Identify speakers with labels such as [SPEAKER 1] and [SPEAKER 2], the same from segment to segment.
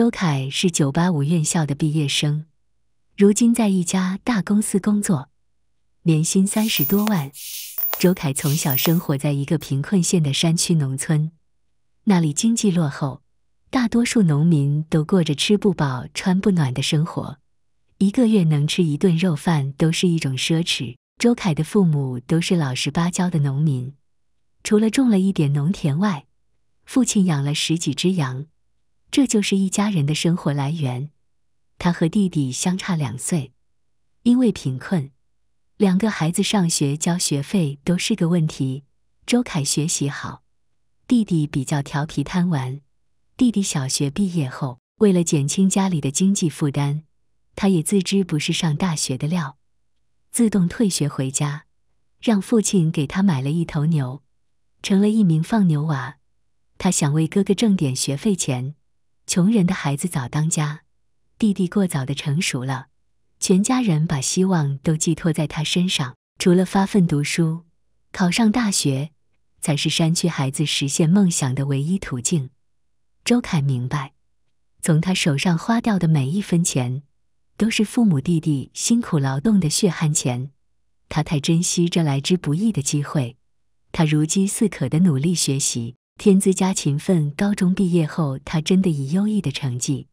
[SPEAKER 1] 周凯是九八五院校的毕业生，如今在一家大公司工作，年薪三十多万。周凯从小生活在一个贫困县的山区农村，那里经济落后，大多数农民都过着吃不饱、穿不暖的生活，一个月能吃一顿肉饭都是一种奢侈。周凯的父母都是老实巴交的农民，除了种了一点农田外，父亲养了十几只羊。这就是一家人的生活来源。他和弟弟相差两岁，因为贫困，两个孩子上学交学费都是个问题。周凯学习好，弟弟比较调皮贪玩。弟弟小学毕业后，为了减轻家里的经济负担，他也自知不是上大学的料，自动退学回家，让父亲给他买了一头牛，成了一名放牛娃。他想为哥哥挣点学费钱。穷人的孩子早当家，弟弟过早的成熟了，全家人把希望都寄托在他身上。除了发奋读书，考上大学，才是山区孩子实现梦想的唯一途径。周凯明白，从他手上花掉的每一分钱，都是父母弟弟辛苦劳动的血汗钱。他太珍惜这来之不易的机会，他如饥似渴的努力学习。天资加勤奋，高中毕业后，他真的以优异的成绩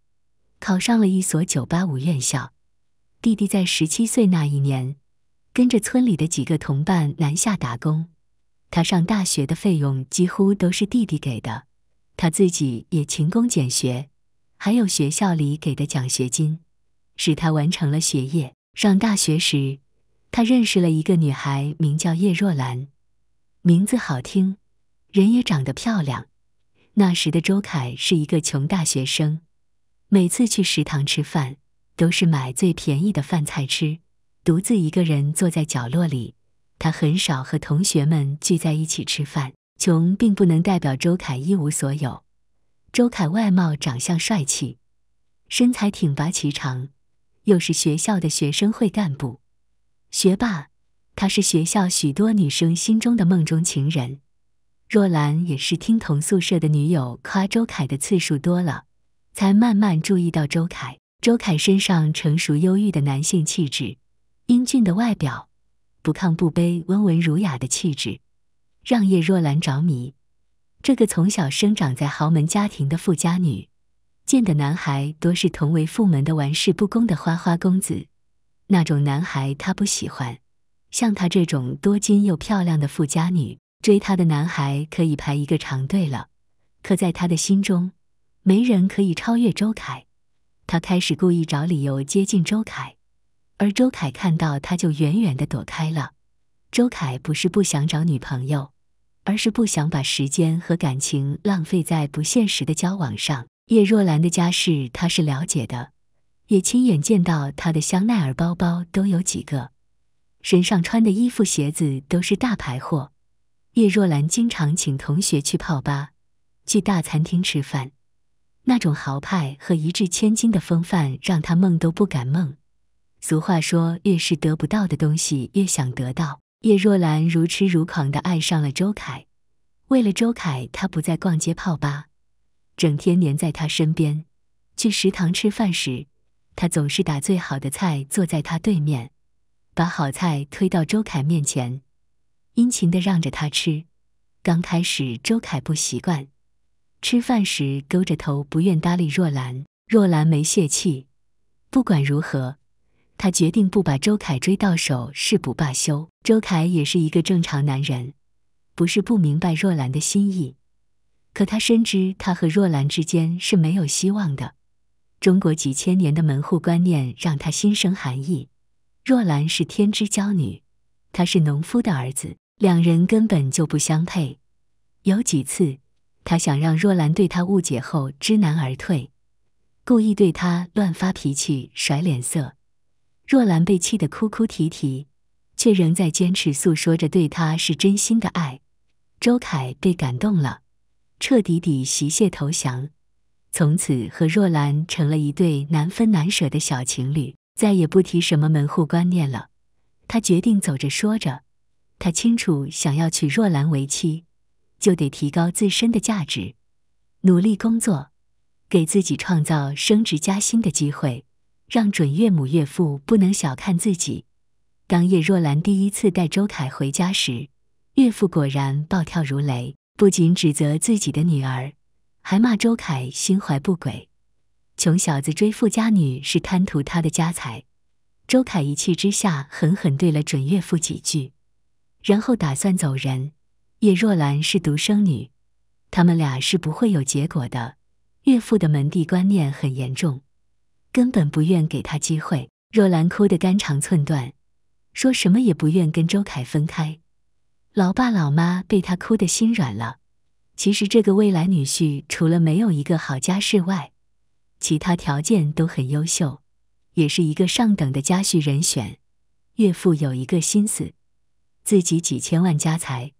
[SPEAKER 1] 考上了一所985院校。弟弟在十七岁那一年，跟着村里的几个同伴南下打工。他上大学的费用几乎都是弟弟给的，他自己也勤工俭学，还有学校里给的奖学金，使他完成了学业。上大学时，他认识了一个女孩，名叫叶若兰，名字好听。人也长得漂亮。那时的周凯是一个穷大学生，每次去食堂吃饭都是买最便宜的饭菜吃，独自一个人坐在角落里。他很少和同学们聚在一起吃饭。穷并不能代表周凯一无所有。周凯外貌长相帅气，身材挺拔颀长，又是学校的学生会干部、学霸，他是学校许多女生心中的梦中情人。若兰也是听同宿舍的女友夸周凯的次数多了，才慢慢注意到周凯。周凯身上成熟忧郁的男性气质，英俊的外表，不亢不卑、温文儒雅的气质，让叶若兰着迷。这个从小生长在豪门家庭的富家女，见的男孩多是同为富门的玩世不恭的花花公子，那种男孩她不喜欢。像她这种多金又漂亮的富家女。追她的男孩可以排一个长队了，可在他的心中，没人可以超越周凯。他开始故意找理由接近周凯，而周凯看到他就远远地躲开了。周凯不是不想找女朋友，而是不想把时间和感情浪费在不现实的交往上。叶若兰的家世他是了解的，也亲眼见到她的香奈儿包包都有几个，身上穿的衣服鞋子都是大牌货。叶若兰经常请同学去泡吧，去大餐厅吃饭，那种豪派和一掷千金的风范，让她梦都不敢梦。俗话说，越是得不到的东西，越想得到。叶若兰如痴如狂地爱上了周凯，为了周凯，她不再逛街泡吧，整天黏在他身边。去食堂吃饭时，他总是打最好的菜，坐在他对面，把好菜推到周凯面前。殷勤的让着他吃，刚开始周凯不习惯，吃饭时勾着头不愿搭理若兰。若兰没泄气，不管如何，他决定不把周凯追到手，誓不罢休。周凯也是一个正常男人，不是不明白若兰的心意，可他深知他和若兰之间是没有希望的。中国几千年的门户观念让他心生寒意。若兰是天之娇女，他是农夫的儿子。两人根本就不相配。有几次，他想让若兰对他误解后知难而退，故意对他乱发脾气、甩脸色。若兰被气得哭哭啼啼，却仍在坚持诉说着对他是真心的爱。周凯被感动了，彻底底袭谢投降，从此和若兰成了一对难分难舍的小情侣，再也不提什么门户观念了。他决定走着说着。他清楚，想要娶若兰为妻，就得提高自身的价值，努力工作，给自己创造升职加薪的机会，让准岳母岳父不能小看自己。当叶若兰第一次带周凯回家时，岳父果然暴跳如雷，不仅指责自己的女儿，还骂周凯心怀不轨，穷小子追富家女是贪图他的家财。周凯一气之下，狠狠对了准岳父几句。然后打算走人。叶若兰是独生女，他们俩是不会有结果的。岳父的门第观念很严重，根本不愿给他机会。若兰哭得肝肠寸断，说什么也不愿跟周凯分开。老爸老妈被他哭得心软了。其实这个未来女婿除了没有一个好家世外，其他条件都很优秀，也是一个上等的家婿人选。岳父有一个心思。自己几千万家财，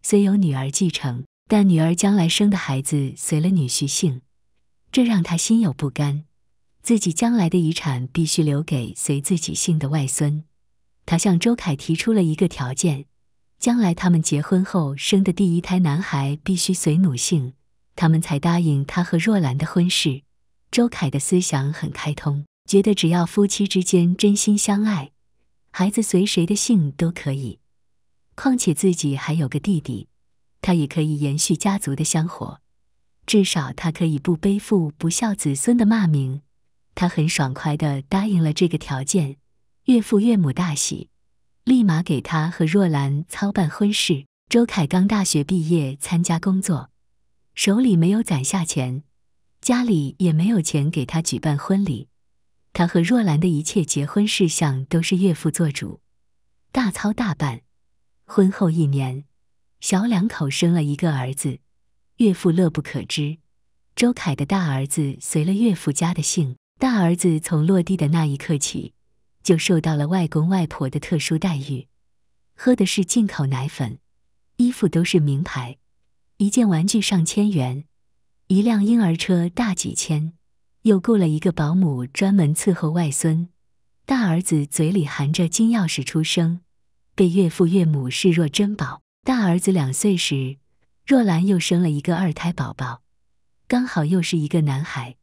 [SPEAKER 1] 虽有女儿继承，但女儿将来生的孩子随了女婿姓，这让他心有不甘。自己将来的遗产必须留给随自己姓的外孙。他向周凯提出了一个条件：将来他们结婚后生的第一胎男孩必须随母姓，他们才答应他和若兰的婚事。周凯的思想很开通，觉得只要夫妻之间真心相爱，孩子随谁的姓都可以。况且自己还有个弟弟，他也可以延续家族的香火，至少他可以不背负不孝子孙的骂名。他很爽快地答应了这个条件，岳父岳母大喜，立马给他和若兰操办婚事。周凯刚大学毕业，参加工作，手里没有攒下钱，家里也没有钱给他举办婚礼。他和若兰的一切结婚事项都是岳父做主，大操大办。婚后一年，小两口生了一个儿子，岳父乐不可支。周凯的大儿子随了岳父家的姓。大儿子从落地的那一刻起，就受到了外公外婆的特殊待遇，喝的是进口奶粉，衣服都是名牌，一件玩具上千元，一辆婴儿车大几千，又雇了一个保姆专门伺候外孙。大儿子嘴里含着金钥匙出生。被岳父岳母视若珍宝。大儿子两岁时，若兰又生了一个二胎宝宝，刚好又是一个男孩，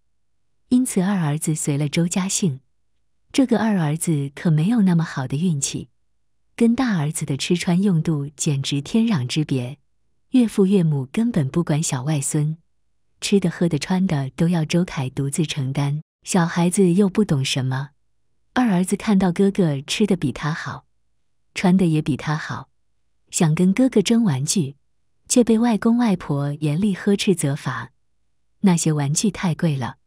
[SPEAKER 1] 因此二儿子随了周家姓。这个二儿子可没有那么好的运气，跟大儿子的吃穿用度简直天壤之别。岳父岳母根本不管小外孙，吃的喝的穿的都要周凯独自承担。小孩子又不懂什么，二儿子看到哥哥吃的比他好。穿的也比他好，想跟哥哥争玩具，却被外公外婆严厉呵斥责罚。那些玩具太贵了，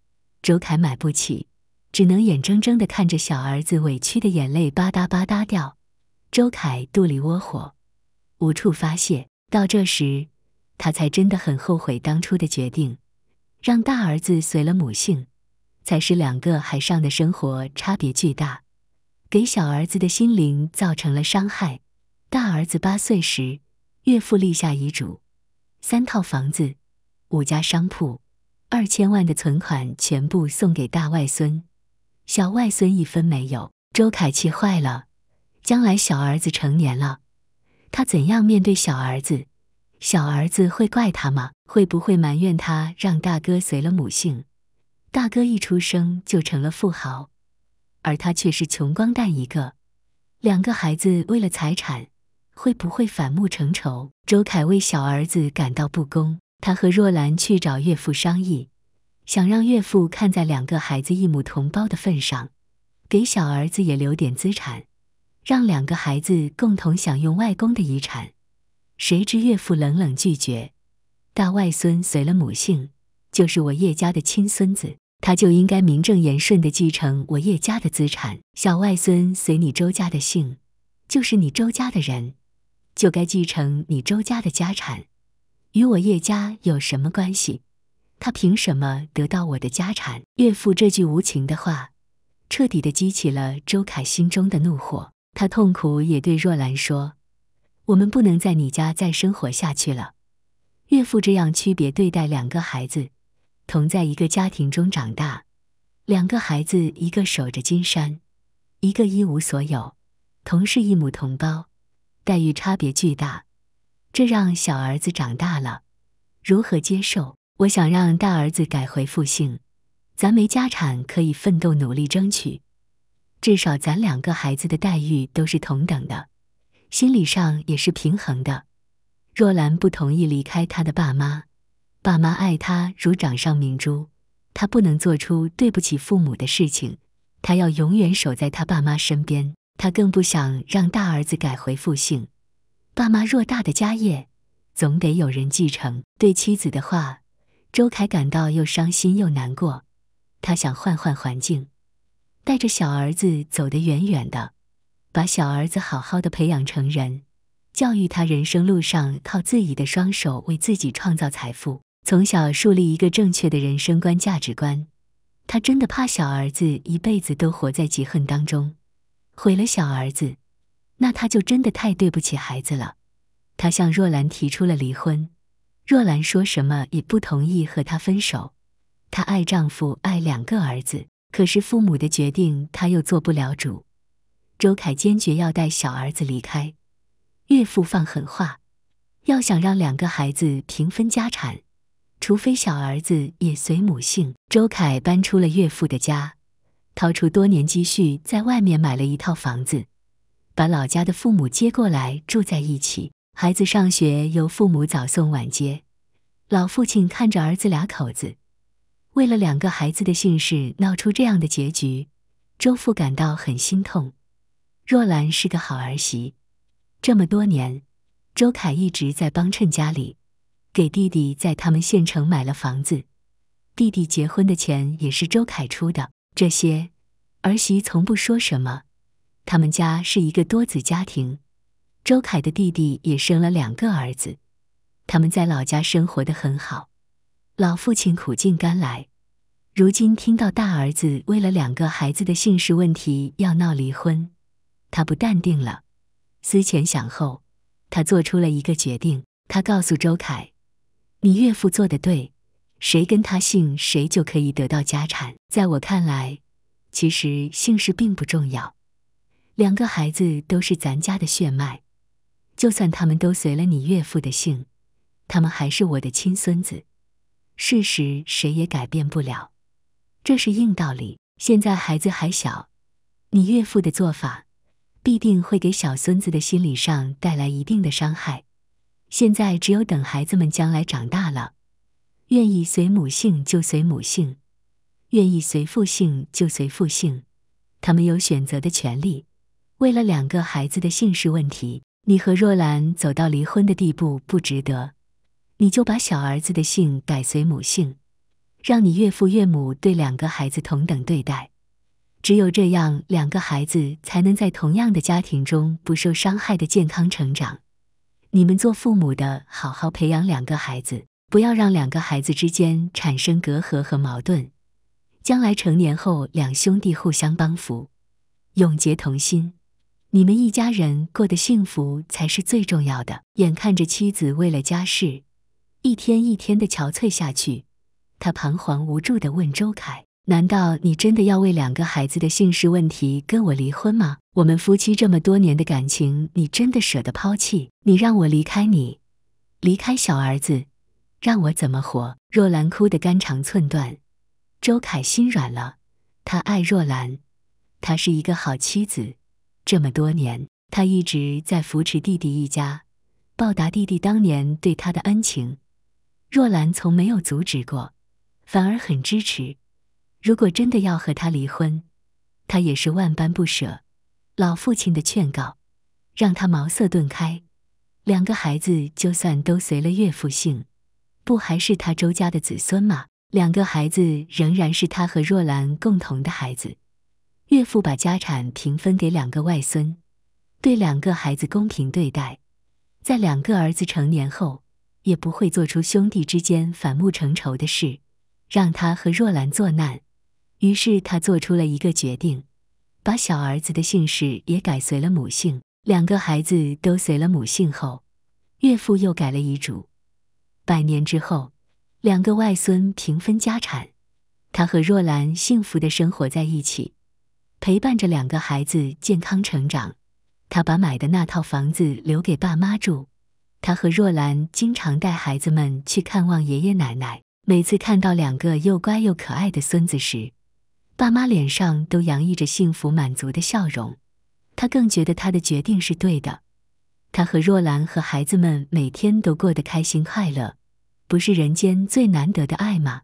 [SPEAKER 1] 周凯买不起，只能眼睁睁地看着小儿子委屈的眼泪吧嗒吧嗒掉。周凯肚里窝火，无处发泄。到这时，他才真的很后悔当初的决定，让大儿子随了母姓，才使两个海上的生活差别巨大。给小儿子的心灵造成了伤害。大儿子八岁时，岳父立下遗嘱：三套房子、五家商铺、二千万的存款全部送给大外孙，小外孙一分没有。周凯气坏了。将来小儿子成年了，他怎样面对小儿子？小儿子会怪他吗？会不会埋怨他让大哥随了母姓？大哥一出生就成了富豪。而他却是穷光蛋一个，两个孩子为了财产会不会反目成仇？周凯为小儿子感到不公，他和若兰去找岳父商议，想让岳父看在两个孩子一母同胞的份上，给小儿子也留点资产，让两个孩子共同享用外公的遗产。谁知岳父冷冷拒绝：“大外孙随了母姓，就是我叶家的亲孙子。”他就应该名正言顺的继承我叶家的资产，小外孙随你周家的姓，就是你周家的人，就该继承你周家的家产，与我叶家有什么关系？他凭什么得到我的家产？岳父这句无情的话，彻底的激起了周凯心中的怒火。他痛苦，也对若兰说：“我们不能在你家再生活下去了。”岳父这样区别对待两个孩子。同在一个家庭中长大，两个孩子一个守着金山，一个一无所有，同是一母同胞，待遇差别巨大，这让小儿子长大了如何接受？我想让大儿子改回父姓，咱没家产，可以奋斗努力争取，至少咱两个孩子的待遇都是同等的，心理上也是平衡的。若兰不同意离开他的爸妈。爸妈爱他如掌上明珠，他不能做出对不起父母的事情，他要永远守在他爸妈身边。他更不想让大儿子改回父姓。爸妈偌大的家业，总得有人继承。对妻子的话，周凯感到又伤心又难过。他想换换环境，带着小儿子走得远远的，把小儿子好好的培养成人，教育他人生路上靠自己的双手为自己创造财富。从小树立一个正确的人生观、价值观，他真的怕小儿子一辈子都活在嫉恨当中，毁了小儿子，那他就真的太对不起孩子了。他向若兰提出了离婚，若兰说什么也不同意和他分手。她爱丈夫，爱两个儿子，可是父母的决定她又做不了主。周凯坚决要带小儿子离开，岳父放狠话，要想让两个孩子平分家产。除非小儿子也随母姓。周凯搬出了岳父的家，掏出多年积蓄，在外面买了一套房子，把老家的父母接过来住在一起。孩子上学由父母早送晚接。老父亲看着儿子俩口子，为了两个孩子的姓氏闹出这样的结局，周父感到很心痛。若兰是个好儿媳，这么多年，周凯一直在帮衬家里。给弟弟在他们县城买了房子，弟弟结婚的钱也是周凯出的。这些儿媳从不说什么。他们家是一个多子家庭，周凯的弟弟也生了两个儿子，他们在老家生活的很好。老父亲苦尽甘来，如今听到大儿子为了两个孩子的姓氏问题要闹离婚，他不淡定了。思前想后，他做出了一个决定。他告诉周凯。你岳父做的对，谁跟他姓，谁就可以得到家产。在我看来，其实姓氏并不重要，两个孩子都是咱家的血脉，就算他们都随了你岳父的姓，他们还是我的亲孙子。事实谁也改变不了，这是硬道理。现在孩子还小，你岳父的做法必定会给小孙子的心理上带来一定的伤害。现在只有等孩子们将来长大了，愿意随母姓就随母姓，愿意随父姓就随父姓，他们有选择的权利。为了两个孩子的姓氏问题，你和若兰走到离婚的地步不值得。你就把小儿子的姓改随母姓，让你岳父岳母对两个孩子同等对待。只有这样，两个孩子才能在同样的家庭中不受伤害的健康成长。你们做父母的，好好培养两个孩子，不要让两个孩子之间产生隔阂和矛盾。将来成年后，两兄弟互相帮扶，永结同心。你们一家人过得幸福才是最重要的。眼看着妻子为了家事，一天一天的憔悴下去，他彷徨无助地问周凯。难道你真的要为两个孩子的姓氏问题跟我离婚吗？我们夫妻这么多年的感情，你真的舍得抛弃？你让我离开你，离开小儿子，让我怎么活？若兰哭得肝肠寸断，周凯心软了，他爱若兰，她是一个好妻子，这么多年他一直在扶持弟弟一家，报答弟弟当年对他的恩情，若兰从没有阻止过，反而很支持。如果真的要和他离婚，他也是万般不舍。老父亲的劝告让他茅塞顿开。两个孩子就算都随了岳父姓，不还是他周家的子孙吗？两个孩子仍然是他和若兰共同的孩子。岳父把家产平分给两个外孙，对两个孩子公平对待，在两个儿子成年后，也不会做出兄弟之间反目成仇的事，让他和若兰作难。于是他做出了一个决定，把小儿子的姓氏也改随了母姓。两个孩子都随了母姓后，岳父又改了遗嘱。百年之后，两个外孙平分家产。他和若兰幸福的生活在一起，陪伴着两个孩子健康成长。他把买的那套房子留给爸妈住。他和若兰经常带孩子们去看望爷爷奶奶。每次看到两个又乖又可爱的孙子时，爸妈脸上都洋溢着幸福满足的笑容，他更觉得他的决定是对的。他和若兰和孩子们每天都过得开心快乐，不是人间最难得的爱吗？